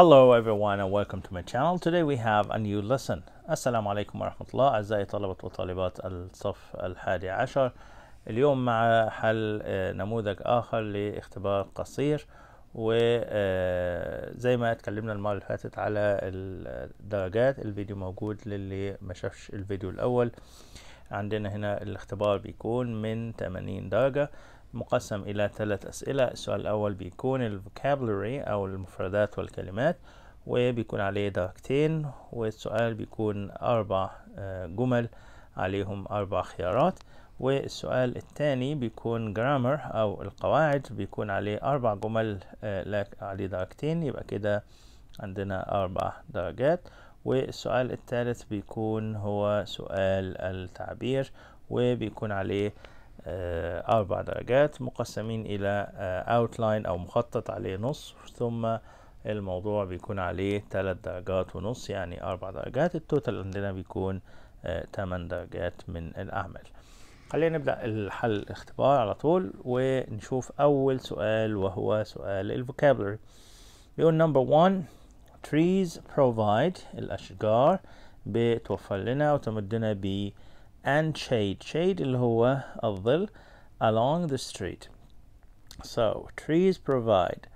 Hello everyone and welcome to my channel. Today we have a new lesson. السلام عليكم ورحمة الله أعزائي طلبة وطالبات الصف الحادي عشر اليوم مع حل آه، نموذج آخر لاختبار قصير وزي آه، ما اتكلمنا المرة اللي فاتت على الدرجات الفيديو موجود للي ما شافش الفيديو الأول عندنا هنا الاختبار بيكون من 80 درجة مقسم إلى ثلاث أسئلة السؤال الأول بيكون الفوكابلوري أو المفردات والكلمات وبيكون عليه درجتين والسؤال بيكون أربع آه، جمل عليهم أربع خيارات والسؤال الثاني بيكون جرامر أو القواعد بيكون عليه أربع جمل آه، عليه درجتين يبقى كده عندنا أربع درجات والسؤال الثالث بيكون هو سؤال التعبير وبيكون عليه آه، أربع درجات مقسمين إلى أوتلاين آه، أو مخطط عليه نص ثم الموضوع بيكون عليه تلات درجات ونص يعني أربع درجات التوتال عندنا بيكون آه، تمن درجات من الأعمال خلينا نبدأ الحل الاختبار على طول ونشوف أول سؤال وهو سؤال الفوكابلري بيقول number one trees provide الأشجار بتوفر لنا وتمدنا ب and shade shade اللي الظل along the street so trees provide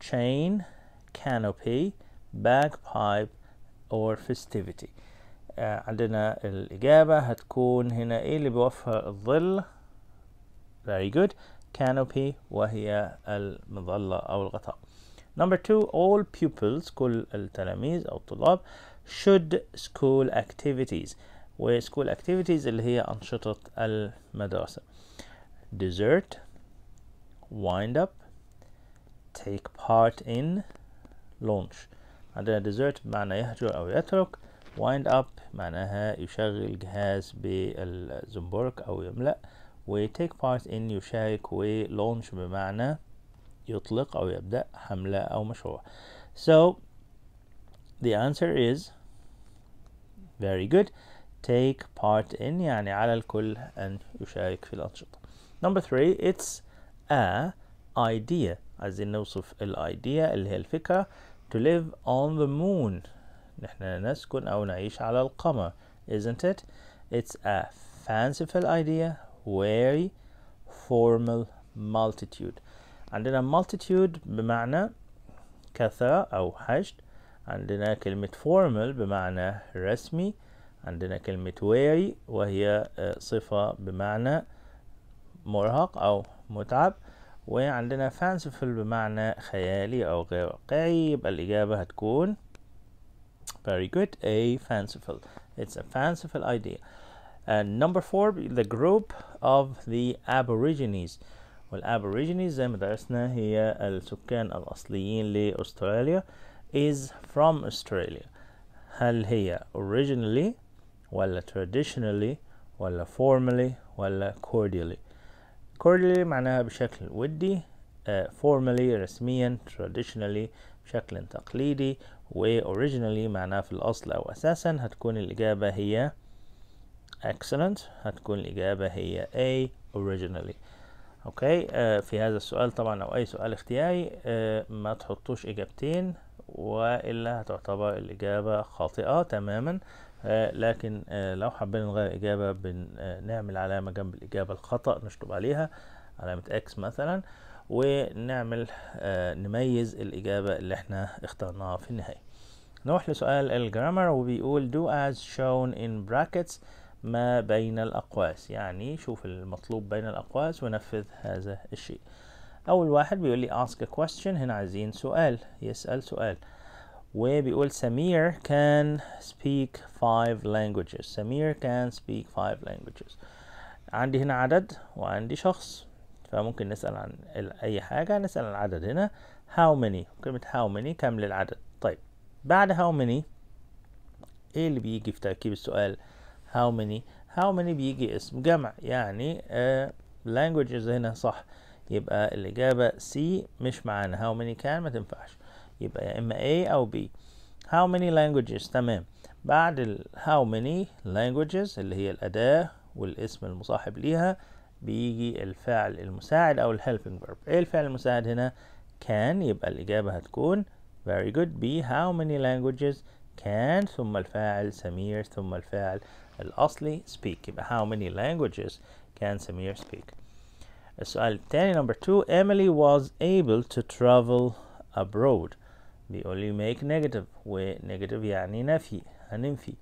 chain canopy bagpipe or festivity uh, عندنا الإجابة هتكون هنا إيه اللي بيوفر الظل very good canopy وهي المظلة أو الغطاء number two all pupils كل التلاميذ أو الطلاب should school activities وسكول اكتيفيتيز اللي هي أنشطة المدرسة desert wind up take part in launch عندنا desert بمعنى يهجر أو يترك wind up معناها يشغل جهاز بالزنبرك أو يملأ و take part in يشارك و launch بمعنى يطلق أو يبدأ حملة أو مشروع so the answer is very good take part in يعني على الكل أن يشارك في الأنشطة number three it's a idea عايزين نوصف الايديا اللي هي الفكرة to live on the moon نحن نسكن أو نعيش على القمر isn't it it's a fanciful idea very formal multitude عندنا multitude بمعنى كثرة أو حشد عندنا كلمة formal بمعنى رسمي عندنا كلمة weary وهي صفة بمعنى مرهق أو متعب وعندنا fanciful بمعنى خيالي أو غير واقعي يبقى الإجابة هتكون very good A fanciful it's a fanciful idea and number four the group of the aborigines والaborigines زي ما درسنا هي السكان الأصليين لأستراليا is from Australia هل هي originally ولا traditionally ولا formally ولا cordially cordially معناها بشكل ودي uh, formally رسميا traditionally بشكل تقليدي و originally معناها في الأصل أو أساسا هتكون الإجابة هي excellent هتكون الإجابة هي A originally اوكي آه في هذا السؤال طبعا أو أي سؤال اختياري آه ما تحطوش إجابتين والا هتعتبر الاجابه خاطئه تماما آه، لكن آه، لو حبينا نغير اجابه بنعمل آه، علامه جنب الاجابه الخطا نشطب عليها علامه اكس مثلا ونعمل نميز الاجابه اللي احنا اخترناها في النهايه نروح لسؤال الجرامر وبيقول do as shown in brackets ما بين الأقواس يعني شوف المطلوب بين الأقواس ونفذ هذا الشيء اول واحد بيقول لي ask a question هنا عايزين سؤال يسأل سؤال وبيقول سمير can speak five languages سمير can speak five languages عندي هنا عدد وعندي شخص فممكن نسأل عن أي حاجة نسأل عن العدد هنا how many كلمة how many كم للعدد طيب بعد how many ايه اللي بيجي في تركيب السؤال how many how many بيجي اسم جمع يعني uh, languages هنا صح يبقى الإجابة C مش معانا how many can ما تنفعش يبقى يا إما A أو B how many languages تمام بعد ال how many languages اللي هي الأداة والاسم المصاحب ليها بيجي الفعل المساعد أو ال helping verb إيه الفعل المساعد هنا can يبقى الإجابة هتكون very good B how many languages can ثم الفاعل سمير ثم الفاعل الأصلي speak يبقى how many languages can سمير speak السؤال الثاني number two Emily was able to travel abroad بيقول لي make negative We negative يعني نفي هننفي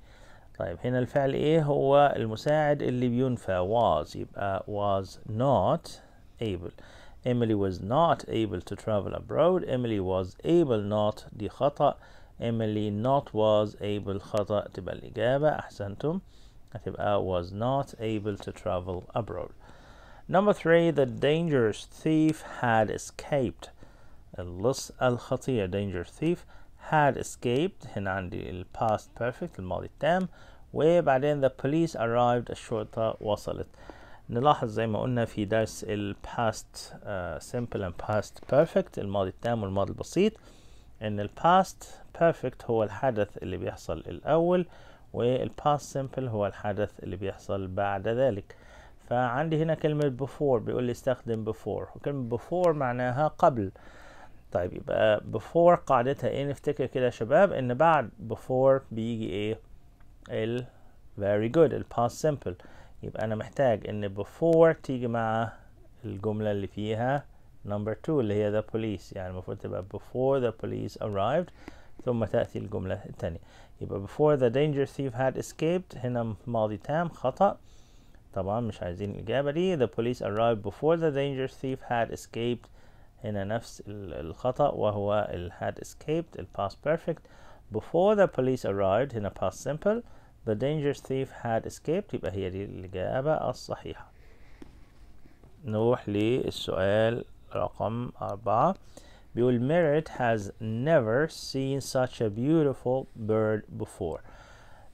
طيب هنا الفعل ايه هو المساعد اللي بينفى was يبقى was not able Emily was not able to travel abroad Emily was able not دي خطأ Emily not was able خطأ تبقى الإجابة أحسنتم هتبقى was not able to travel abroad Number three, the dangerous thief had escaped. اللص الخطير dangerous thief had escaped هنا عندي ال past perfect الماضي التام وبعدين the police arrived الشرطة وصلت نلاحظ زي ما قلنا في درس ال past uh, simple and past perfect الماضي التام والماضي البسيط ان ال past perfect هو الحدث اللي بيحصل الأول وال past simple هو الحدث اللي بيحصل بعد ذلك فعندي هنا كلمة before بيقول لي استخدم before وكلمة before معناها قبل طيب يبقى before قاعدتها ايه نفتكر كده يا شباب ان بعد before بيجي ايه ال very good ال past simple يبقى انا محتاج ان before تيجي مع الجملة اللي فيها number two اللي هي the police يعني المفروض تبقى before the police arrived ثم تأتي الجملة الثانية يبقى before the danger thief had escaped هنا ماضي تام خطأ طبعا مش عايزين الإجابة دي the police arrived before the dangerous thief had escaped هنا نفس الخطأ وهو ال had escaped ال past perfect before the police arrived هنا past simple the dangerous thief had escaped يبقى هي دي الإجابة الصحيحة نروح للسؤال رقم أربعة بيقول Merritt has never seen such a beautiful bird before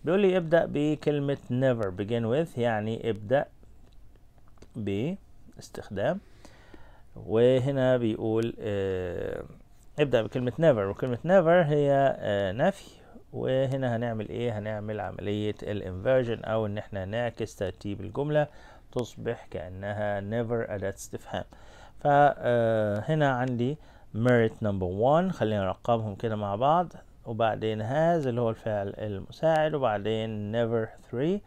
بيقول لي ابدأ بكلمة never begin with يعني ابدأ باستخدام وهنا بيقول اه ابدأ بكلمة never وكلمة never هي اه نفي وهنا هنعمل ايه هنعمل عملية الانفرجن او ان احنا نعكس ترتيب الجملة تصبح كأنها never أداة استفهام فهنا عندي merit number one خلينا نرقمهم كده مع بعض وبعدين has اللي هو الفعل المساعد وبعدين never three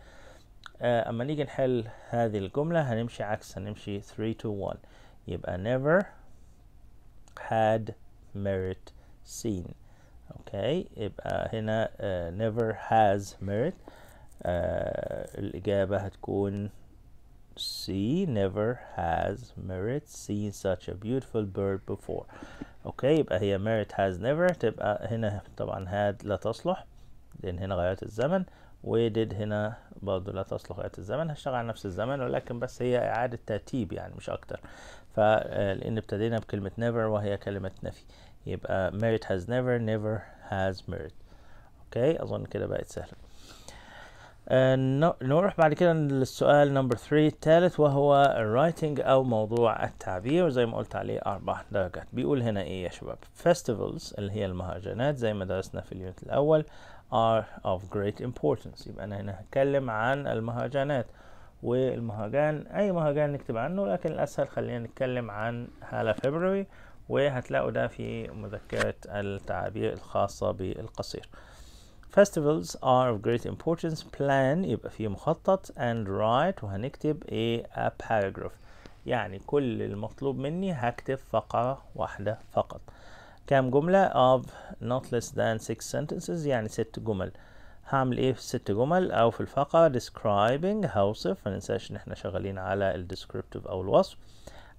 آه، اما نيجي نحل هذه الجملة هنمشي عكس هنمشي three to one يبقى never had merit seen اوكي يبقى هنا uh, never has merit uh, الإجابة هتكون she never has Merit seen such a beautiful bird before اوكي يبقى هي Merit has never تبقى هنا طبعا had لا تصلح لان هنا غيرت الزمن وديد هنا برضه لا تصلح غيرت الزمن هشتغل على نفس الزمن ولكن بس هي إعادة ترتيب يعني مش أكتر فلأن آه، ابتدينا بكلمة never وهي كلمة نفي يبقى merit has never never has merit أوكي أظن كده بقت سهلة آه، نروح بعد كده للسؤال نمبر 3 الثالث وهو الرايتنج او موضوع التعبير زي ما قلت عليه اربع درجات بيقول هنا ايه يا شباب festivals اللي هي المهرجانات زي ما درسنا في اليونت الاول are of great importance يبقى انا هنا هتكلم عن المهرجانات والمهرجان اي مهرجان نكتب عنه لكن الاسهل خلينا نتكلم عن هالا فبراير وهتلاقوا ده في مذكرة التعابير الخاصة بالقصير festivals are of great importance plan يبقى فيه مخطط and write وهنكتب a, a paragraph يعني كل المطلوب مني هكتب فقرة واحدة فقط كام جملة of not less than six sentences يعني ست جمل هعمل ايه في ست جمل او في الفقرة describing هوصف ما ننساش ان احنا شغالين على ال descriptive او الوصف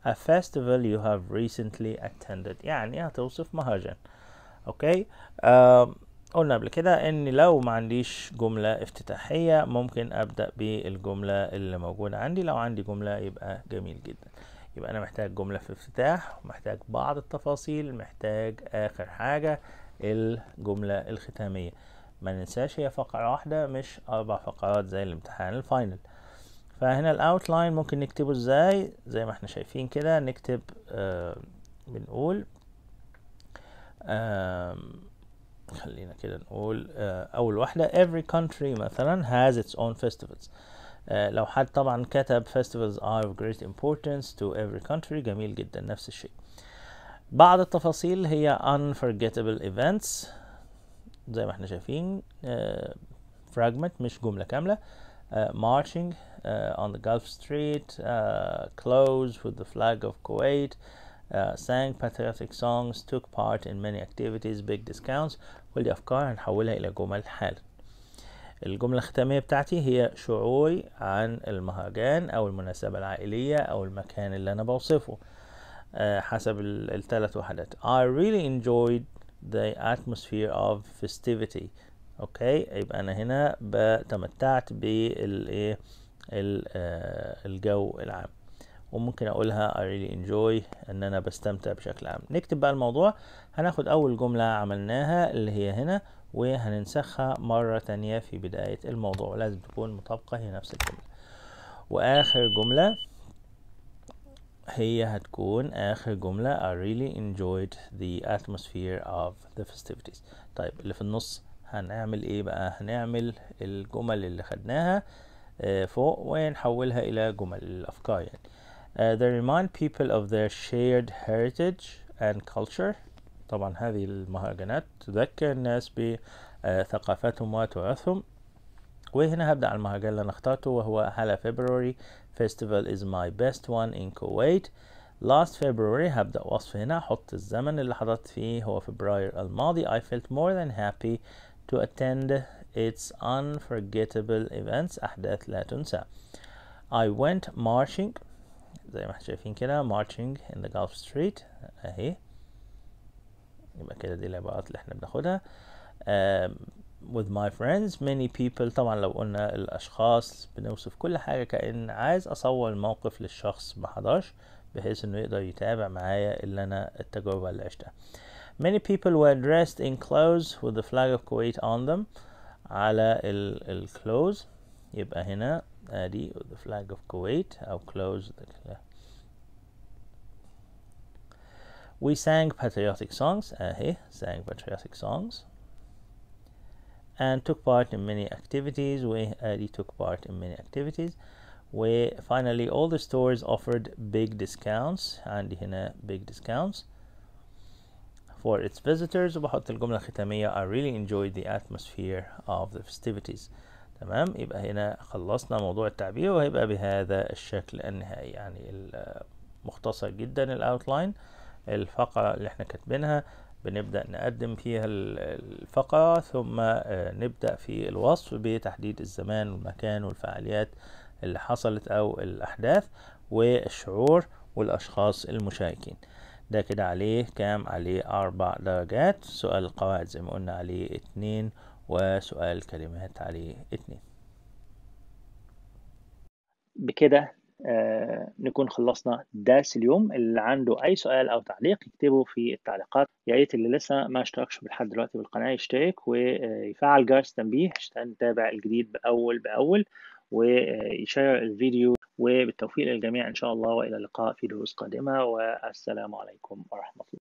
a festival you have recently attended يعني هتوصف مهرجان اوكي okay. uh, قلنا قبل كده ان لو ما عنديش جملة افتتاحية ممكن ابدأ بالجملة اللي موجودة عندي لو عندي جملة يبقى جميل جدا يبقى انا محتاج جملة في افتتاح محتاج بعض التفاصيل محتاج اخر حاجة الجملة الختامية ما ننساش هي فقرة واحدة مش اربع فقرات زي الامتحان الفاينل فهنا الاوتلاين ممكن نكتبه ازاي زي ما احنا شايفين كده نكتب آه بنقول آه خلينا كده نقول اول واحده every country مثلا has its own festivals لو حد طبعا كتب festivals are of great importance to every country جميل جدا نفس الشيء بعض التفاصيل هي unforgettable events زي ما احنا شايفين fragment مش جملة كاملة marching on the Gulf Street close with the flag of Kuwait Uh, sang patriotic songs took part in many activities big discounts كل دي أفكار هنحولها إلى جمل حالا الجملة الختامية بتاعتي هي شعوري عن المهرجان أو المناسبة العائلية أو المكان اللي أنا بوصفه آه، حسب الثلاث وحدات I really enjoyed the atmosphere of festivity أوكي يبقى أنا هنا تمتعت بالجو آه، العام وممكن اقولها I really enjoy ان انا بستمتع بشكل عام نكتب بقى الموضوع هناخد اول جملة عملناها اللي هي هنا وهننسخها مرة تانية في بداية الموضوع لازم تكون مطابقة هي نفس الجملة واخر جملة هي هتكون آخر جملة I really enjoyed the atmosphere of the festivities طيب اللي في النص هنعمل ايه بقى هنعمل الجمل اللي خدناها آه، فوق ونحولها الى جمل الافكار يعني Uh, they remind people of their shared heritage and culture طبعا هذه المهرجانات تذكر الناس بثقافتهم وتراثهم وهنا هبدأ على المهرجان اللي أنا اخترته وهو هلا فبراير festival is my best one in Kuwait last February هبدأ وصف هنا أحط الزمن اللي حضرت فيه هو فبراير الماضي I felt more than happy to attend its unforgettable events أحداث لا تنسى I went marching زي ما احنا شايفين كده marching in the Gulf Street اهي يبقى كده دي العبارات اللي احنا بناخدها uh, with my friends many people طبعا لو قلنا الاشخاص بنوصف كل حاجة كأن عايز اصور الموقف للشخص محضرش بحيث انه يقدر يتابع معايا اللي انا التجربة اللي عشتها many people were dressed in clothes with the flag of Kuwait on them على ال, ال clothes يبقى هنا ادي the flag of Kuwait I'll close the we sang patriotic songs اهي sang patriotic songs and took part in many activities we already took part in many activities we finally all the stores offered big discounts and ahina big discounts for its visitors وبحط الجملة الختامية I really enjoyed the atmosphere of the festivities تمام يبقى هنا خلصنا موضوع التعبير وهيبقى بهذا الشكل النهائي يعني مختصر جدا الاوتلاين الفقرة اللي احنا كاتبينها بنبدأ نقدم فيها الفقرة ثم آه، نبدأ في الوصف بتحديد الزمان والمكان والفعاليات اللي حصلت أو الأحداث والشعور والأشخاص المشاركين ده كده عليه كام عليه أربع درجات سؤال القواعد زي ما قلنا عليه اتنين وسؤال كلمات عليه اتنين بكده آه نكون خلصنا درس اليوم اللي عنده اي سؤال او تعليق يكتبه في التعليقات يا ريت اللي لسه ما اشتركش لحد دلوقتي بالقناه يشترك ويفعل جرس التنبيه عشان يتابع الجديد باول باول ويشير الفيديو وبالتوفيق للجميع ان شاء الله والى اللقاء في دروس قادمه والسلام عليكم ورحمه الله